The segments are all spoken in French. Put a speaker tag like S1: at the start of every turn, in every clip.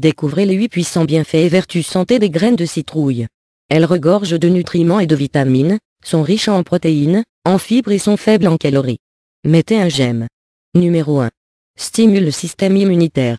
S1: Découvrez les 8 puissants bienfaits et vertus santé des graines de citrouille. Elles regorgent de nutriments et de vitamines, sont riches en protéines, en fibres et sont faibles en calories. Mettez un j'aime. Numéro 1. Stimule le système immunitaire.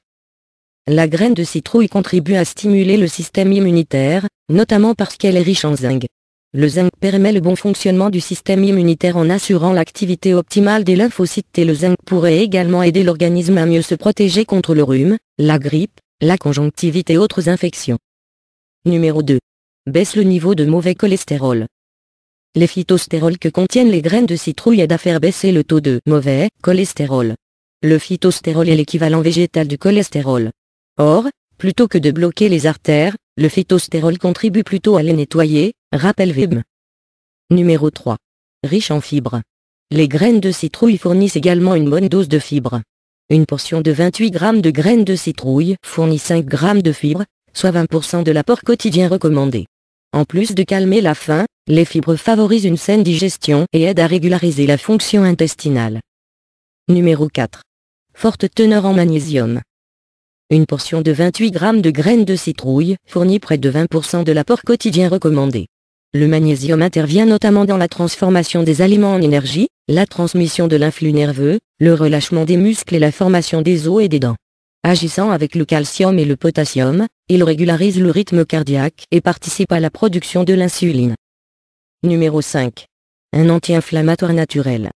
S1: La graine de citrouille contribue à stimuler le système immunitaire, notamment parce qu'elle est riche en zinc. Le zinc permet le bon fonctionnement du système immunitaire en assurant l'activité optimale des lymphocytes et le zinc pourrait également aider l'organisme à mieux se protéger contre le rhume, la grippe, la conjonctivite et autres infections. Numéro 2. Baisse le niveau de mauvais cholestérol. Les phytostérols que contiennent les graines de citrouille aident à faire baisser le taux de mauvais cholestérol. Le phytostérol est l'équivalent végétal du cholestérol. Or, plutôt que de bloquer les artères, le phytostérol contribue plutôt à les nettoyer, rappelle Vim. Numéro 3. Riche en fibres. Les graines de citrouille fournissent également une bonne dose de fibres. Une portion de 28 g de graines de citrouille fournit 5 g de fibres, soit 20% de l'apport quotidien recommandé. En plus de calmer la faim, les fibres favorisent une saine digestion et aident à régulariser la fonction intestinale. Numéro 4. Forte teneur en magnésium. Une portion de 28 g de graines de citrouille fournit près de 20% de l'apport quotidien recommandé. Le magnésium intervient notamment dans la transformation des aliments en énergie, la transmission de l'influx nerveux, le relâchement des muscles et la formation des os et des dents. Agissant avec le calcium et le potassium, il régularise le rythme cardiaque et participe à la production de l'insuline. Numéro 5. Un anti-inflammatoire naturel.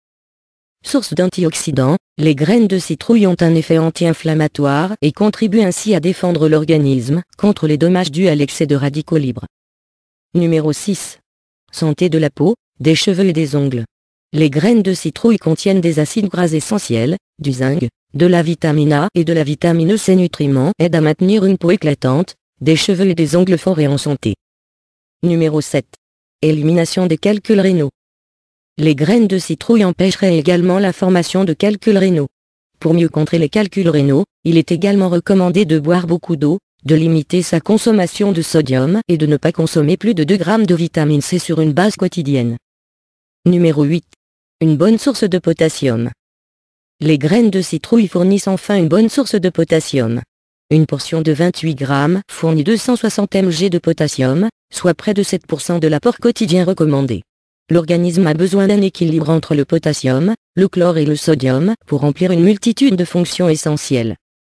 S1: Source d'antioxydants, les graines de citrouille ont un effet anti-inflammatoire et contribuent ainsi à défendre l'organisme contre les dommages dus à l'excès de radicaux libres. Numéro 6. Santé de la peau, des cheveux et des ongles. Les graines de citrouille contiennent des acides gras essentiels, du zinc, de la vitamine A et de la vitamine C. nutriments aident à maintenir une peau éclatante, des cheveux et des ongles forts et en santé. Numéro 7. Élimination des calculs rénaux. Les graines de citrouille empêcheraient également la formation de calculs rénaux. Pour mieux contrer les calculs rénaux, il est également recommandé de boire beaucoup d'eau, de limiter sa consommation de sodium et de ne pas consommer plus de 2 grammes de vitamine C sur une base quotidienne. Numéro 8. Une bonne source de potassium. Les graines de citrouille fournissent enfin une bonne source de potassium. Une portion de 28 grammes fournit 260 mg de potassium, soit près de 7% de l'apport quotidien recommandé. L'organisme a besoin d'un équilibre entre le potassium, le chlore et le sodium pour remplir une multitude de fonctions essentielles.